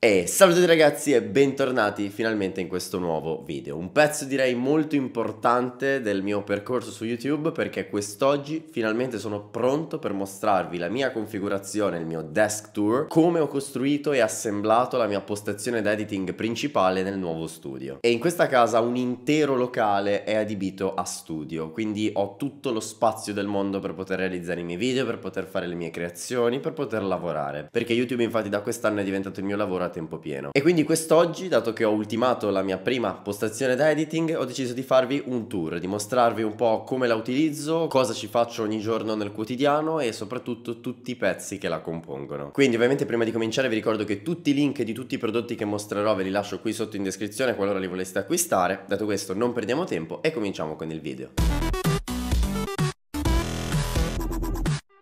E salve ragazzi e bentornati finalmente in questo nuovo video. Un pezzo direi molto importante del mio percorso su YouTube perché quest'oggi finalmente sono pronto per mostrarvi la mia configurazione, il mio desk tour, come ho costruito e assemblato la mia postazione d'editing principale nel nuovo studio. E in questa casa un intero locale è adibito a studio, quindi ho tutto lo spazio del mondo per poter realizzare i miei video, per poter fare le mie creazioni, per poter lavorare. Perché YouTube infatti da quest'anno è diventato il mio lavoro a tempo pieno. E quindi quest'oggi, dato che ho ultimato la mia prima postazione da editing, ho deciso di farvi un tour, di mostrarvi un po' come la utilizzo, cosa ci faccio ogni giorno nel quotidiano e soprattutto tutti i pezzi che la compongono. Quindi ovviamente prima di cominciare vi ricordo che tutti i link di tutti i prodotti che mostrerò ve li lascio qui sotto in descrizione qualora li voleste acquistare. Dato questo non perdiamo tempo e cominciamo con il video.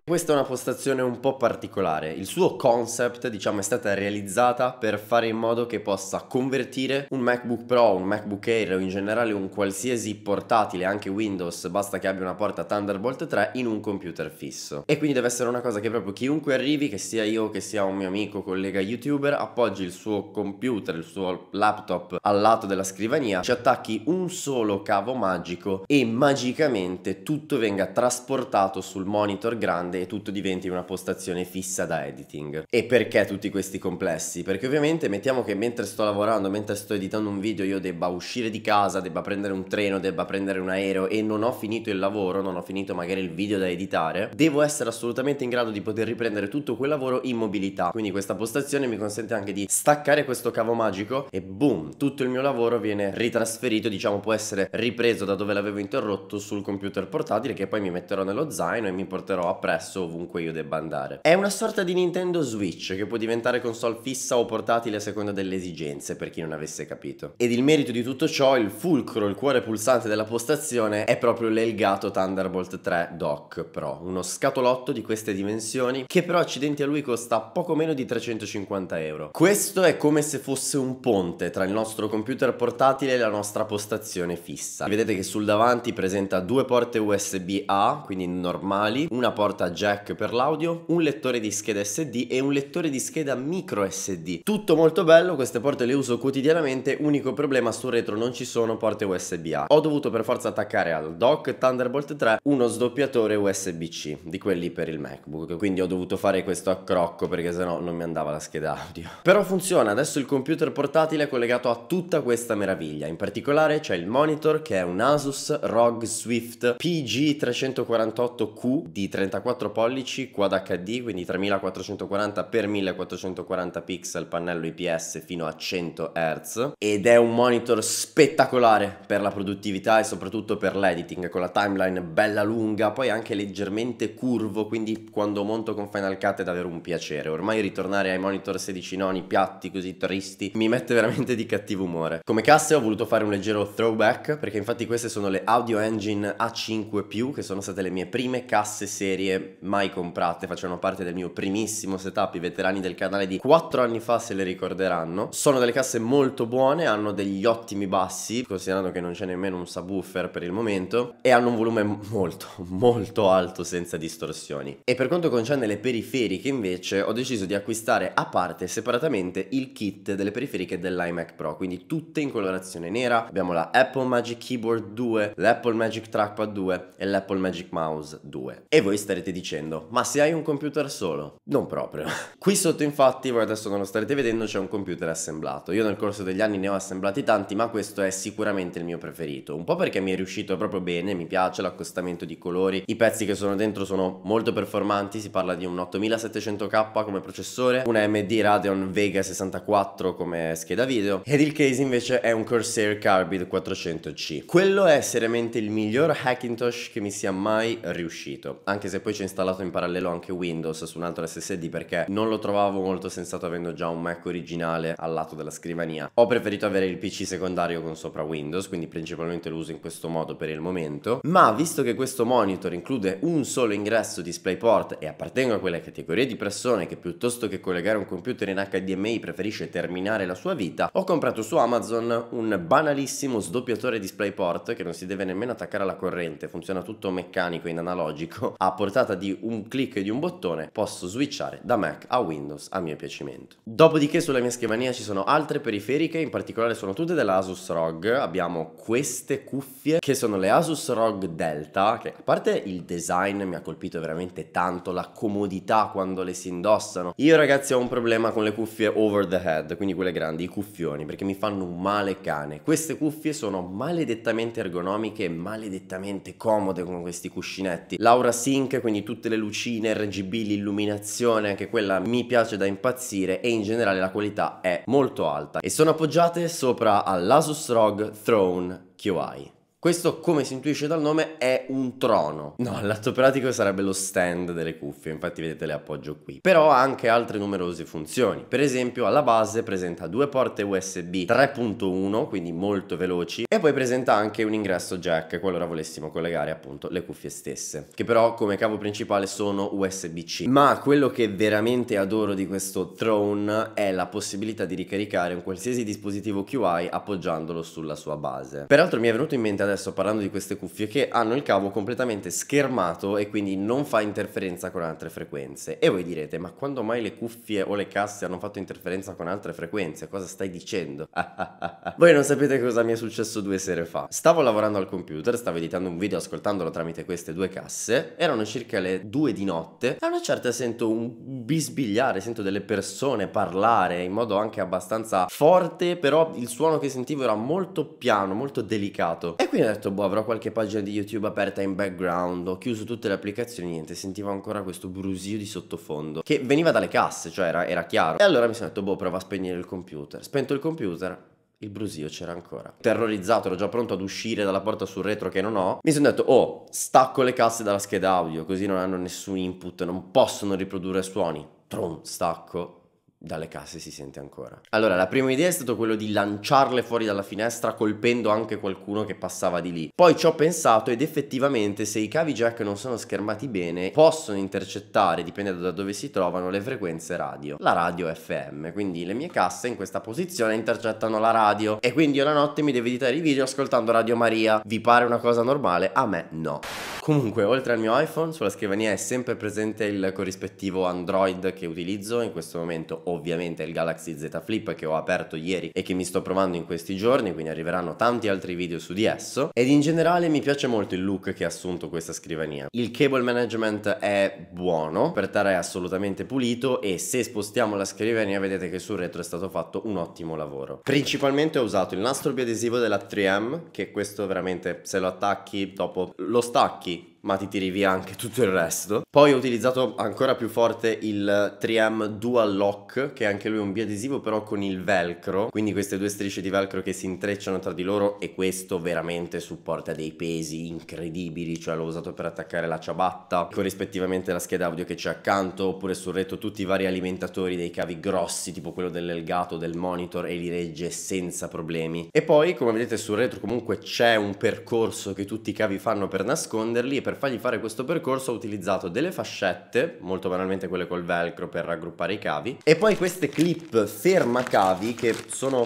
Questa è una postazione un po' particolare, il suo concept diciamo è stata realizzata per fare in modo che possa convertire un MacBook Pro, un MacBook Air o in generale un qualsiasi portatile, anche Windows, basta che abbia una porta Thunderbolt 3 in un computer fisso. E quindi deve essere una cosa che proprio chiunque arrivi, che sia io, che sia un mio amico, collega youtuber, appoggi il suo computer, il suo laptop al lato della scrivania, ci attacchi un solo cavo magico e magicamente tutto venga trasportato sul monitor grande e tutto diventi una postazione fissa da editing. E perché tutti questi complessi? Perché ovviamente mettiamo che mentre sto lavorando, mentre sto editando un video, io debba uscire di casa, debba prendere un treno, debba prendere un aereo e non ho finito il lavoro, non ho finito magari il video da editare, devo essere assolutamente in grado di poter riprendere tutto quel lavoro in mobilità. Quindi questa postazione mi consente anche di staccare questo cavo magico e boom, tutto il mio lavoro viene ritrasferito, diciamo può essere ripreso da dove l'avevo interrotto sul computer portatile che poi mi metterò nello zaino e mi porterò appresso diverso ovunque io debba andare. È una sorta di Nintendo Switch che può diventare console fissa o portatile a seconda delle esigenze, per chi non avesse capito. Ed il merito di tutto ciò, il fulcro, il cuore pulsante della postazione, è proprio l'Elgato Thunderbolt 3 Dock Pro, uno scatolotto di queste dimensioni che però accidenti a lui costa poco meno di 350 euro. Questo è come se fosse un ponte tra il nostro computer portatile e la nostra postazione fissa. Vedete che sul davanti presenta due porte USB A, quindi normali, una porta jack per l'audio, un lettore di scheda SD e un lettore di scheda micro SD. Tutto molto bello, queste porte le uso quotidianamente, unico problema sul retro non ci sono porte USB-A. Ho dovuto per forza attaccare al dock Thunderbolt 3 uno sdoppiatore USB-C, di quelli per il MacBook, quindi ho dovuto fare questo accrocco perché sennò non mi andava la scheda audio. Però funziona, adesso il computer portatile è collegato a tutta questa meraviglia, in particolare c'è il monitor che è un Asus ROG Swift PG348Q di 34 4 pollici Quad HD, quindi 3440x1440 pixel, pannello IPS fino a 100 Hz ed è un monitor spettacolare per la produttività e soprattutto per l'editing con la timeline bella lunga, poi anche leggermente curvo, quindi quando monto con Final Cut è davvero un piacere. Ormai ritornare ai monitor 16 noni piatti così tristi mi mette veramente di cattivo umore. Come casse ho voluto fare un leggero throwback perché infatti queste sono le Audio Engine A5+, che sono state le mie prime casse serie mai comprate, facevano parte del mio primissimo setup, i veterani del canale di 4 anni fa se le ricorderanno. Sono delle casse molto buone, hanno degli ottimi bassi, considerando che non c'è nemmeno un subwoofer per il momento, e hanno un volume molto, molto alto senza distorsioni. E per quanto concerne le periferiche invece, ho deciso di acquistare a parte separatamente il kit delle periferiche dell'iMac Pro, quindi tutte in colorazione nera. Abbiamo la Apple Magic Keyboard 2, l'Apple Magic Trackpad 2 e l'Apple Magic Mouse 2. E voi starete dicendo, ma se hai un computer solo? Non proprio. Qui sotto infatti, voi adesso non lo starete vedendo, c'è un computer assemblato. Io nel corso degli anni ne ho assemblati tanti, ma questo è sicuramente il mio preferito. Un po' perché mi è riuscito proprio bene, mi piace l'accostamento di colori, i pezzi che sono dentro sono molto performanti, si parla di un 8700K come processore, un AMD Radeon Vega 64 come scheda video ed il case invece è un Corsair Carbide 400C. Quello è seriamente il miglior Hackintosh che mi sia mai riuscito, anche se poi c'è installato in parallelo anche Windows su un altro SSD perché non lo trovavo molto sensato avendo già un Mac originale al lato della scrivania. Ho preferito avere il PC secondario con sopra Windows, quindi principalmente lo uso in questo modo per il momento, ma visto che questo monitor include un solo ingresso DisplayPort e appartengo a quella categoria di persone che piuttosto che collegare un computer in HDMI preferisce terminare la sua vita, ho comprato su Amazon un banalissimo sdoppiatore DisplayPort che non si deve nemmeno attaccare alla corrente, funziona tutto meccanico in analogico, a portata di un clic e di un bottone posso switchare da Mac a Windows a mio piacimento. Dopodiché sulla mia scrivania ci sono altre periferiche, in particolare sono tutte della Asus ROG, abbiamo queste cuffie che sono le Asus ROG Delta, che a parte il design mi ha colpito veramente tanto, la comodità quando le si indossano. Io ragazzi ho un problema con le cuffie over the head, quindi quelle grandi, i cuffioni, perché mi fanno un male cane. Queste cuffie sono maledettamente ergonomiche e maledettamente comode con questi cuscinetti. Laura Sync, quindi tutte le lucine, RGB, l'illuminazione, anche quella mi piace da impazzire e in generale la qualità è molto alta e sono appoggiate sopra all'Asus ROG Throne QI. Questo, come si intuisce dal nome, è un trono. No, il lato pratico sarebbe lo stand delle cuffie, infatti vedete le appoggio qui. Però ha anche altre numerose funzioni. Per esempio, alla base presenta due porte USB 3.1, quindi molto veloci, e poi presenta anche un ingresso jack, qualora volessimo collegare appunto le cuffie stesse, che però come cavo principale sono USB-C. Ma quello che veramente adoro di questo Throne è la possibilità di ricaricare un qualsiasi dispositivo QI appoggiandolo sulla sua base. Peraltro mi è venuto in mente adesso parlando di queste cuffie che hanno il cavo completamente schermato e quindi non fa interferenza con altre frequenze. E voi direte, ma quando mai le cuffie o le casse hanno fatto interferenza con altre frequenze? Cosa stai dicendo? voi non sapete cosa mi è successo due sere fa. Stavo lavorando al computer, stavo editando un video ascoltandolo tramite queste due casse, erano circa le due di notte a una certa sento un bisbigliare, sento delle persone parlare in modo anche abbastanza forte, però il suono che sentivo era molto piano, molto delicato. E quindi fine ho detto, boh, avrò qualche pagina di YouTube aperta in background, ho chiuso tutte le applicazioni, niente, sentivo ancora questo brusio di sottofondo, che veniva dalle casse, cioè era, era chiaro. E allora mi sono detto, boh, prova a spegnere il computer. Spento il computer, il brusio c'era ancora. Terrorizzato, ero già pronto ad uscire dalla porta sul retro che non ho. Mi sono detto, oh, stacco le casse dalla scheda audio, così non hanno nessun input, non possono riprodurre suoni. Tron, stacco dalle casse si sente ancora. Allora, la prima idea è stato quello di lanciarle fuori dalla finestra colpendo anche qualcuno che passava di lì. Poi ci ho pensato ed effettivamente se i cavi jack non sono schermati bene possono intercettare, dipendendo da dove si trovano, le frequenze radio. La radio FM, quindi le mie casse in questa posizione intercettano la radio e quindi io la notte mi devo editare i video ascoltando Radio Maria. Vi pare una cosa normale? A me no. Comunque, oltre al mio iPhone, sulla scrivania è sempre presente il corrispettivo Android che utilizzo in questo momento ovviamente il Galaxy Z Flip che ho aperto ieri e che mi sto provando in questi giorni, quindi arriveranno tanti altri video su di esso. Ed in generale mi piace molto il look che ha assunto questa scrivania. Il cable management è buono, per terra è assolutamente pulito e se spostiamo la scrivania vedete che sul retro è stato fatto un ottimo lavoro. Principalmente ho usato il nastro biadesivo della 3M, che questo veramente se lo attacchi dopo lo stacchi ma ti tiri via anche tutto il resto. Poi ho utilizzato ancora più forte il 3M Dual Lock, che anche lui è un biadesivo però con il velcro, quindi queste due strisce di velcro che si intrecciano tra di loro e questo veramente supporta dei pesi incredibili, cioè l'ho usato per attaccare la ciabatta, corrispettivamente la scheda audio che c'è accanto, oppure sul retto tutti i vari alimentatori dei cavi grossi, tipo quello dell'elgato, del monitor e li regge senza problemi. E poi come vedete sul retro comunque c'è un percorso che tutti i cavi fanno per nasconderli e per fargli fare questo percorso ho utilizzato delle fascette, molto banalmente quelle col velcro per raggruppare i cavi, e poi queste clip ferma cavi che sono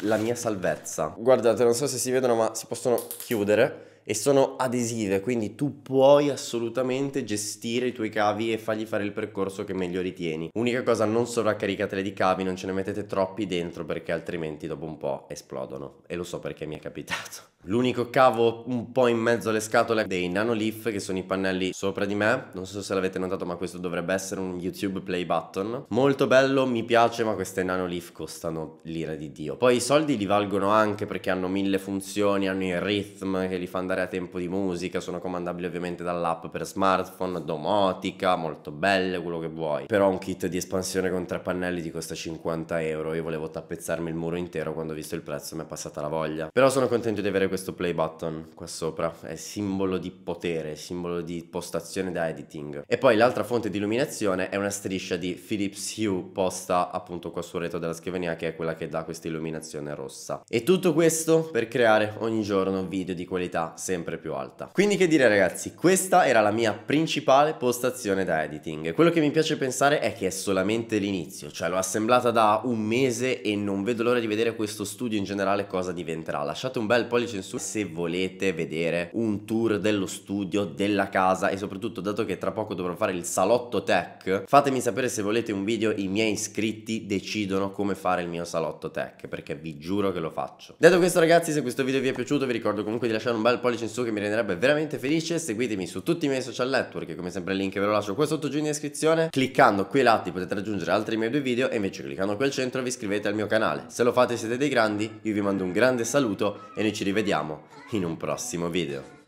la mia salvezza. Guardate, non so se si vedono ma si possono chiudere e sono adesive, quindi tu puoi assolutamente gestire i tuoi cavi e fargli fare il percorso che meglio ritieni. Unica cosa, non sovraccaricatele di cavi, non ce ne mettete troppi dentro perché altrimenti dopo un po' esplodono. E lo so perché mi è capitato. L'unico cavo un po' in mezzo alle scatole dei Nanoleaf che sono i pannelli sopra di me Non so se l'avete notato ma questo dovrebbe essere un YouTube play button Molto bello, mi piace ma queste Nanoleaf costano l'ira di Dio Poi i soldi li valgono anche perché hanno mille funzioni, hanno il rhythm che li fa andare a tempo di musica Sono comandabili ovviamente dall'app per smartphone, domotica, molto belle, quello che vuoi Però un kit di espansione con tre pannelli ti costa 50 euro Io volevo tappezzarmi il muro intero quando ho visto il prezzo mi è passata la voglia Però sono contento di avere questo play button qua sopra, è simbolo di potere, simbolo di postazione da editing. E poi l'altra fonte di illuminazione è una striscia di Philips Hue posta appunto qua sul retro della scrivania che è quella che dà questa illuminazione rossa. E tutto questo per creare ogni giorno video di qualità sempre più alta. Quindi che dire ragazzi, questa era la mia principale postazione da editing. Quello che mi piace pensare è che è solamente l'inizio, cioè l'ho assemblata da un mese e non vedo l'ora di vedere questo studio in generale cosa diventerà. Lasciate un bel pollice Gesù se volete vedere un tour dello studio, della casa e soprattutto dato che tra poco dovrò fare il salotto tech, fatemi sapere se volete un video, i miei iscritti decidono come fare il mio salotto tech perché vi giuro che lo faccio. Detto questo ragazzi se questo video vi è piaciuto vi ricordo comunque di lasciare un bel pollice in su che mi renderebbe veramente felice, seguitemi su tutti i miei social network come sempre il link ve lo lascio qua sotto giù in descrizione, cliccando qui ai lati potete raggiungere altri miei due video e invece cliccando qui al centro vi iscrivete al mio canale, se lo fate siete dei grandi, io vi mando un grande saluto e noi ci rivediamo vediamo in un prossimo video.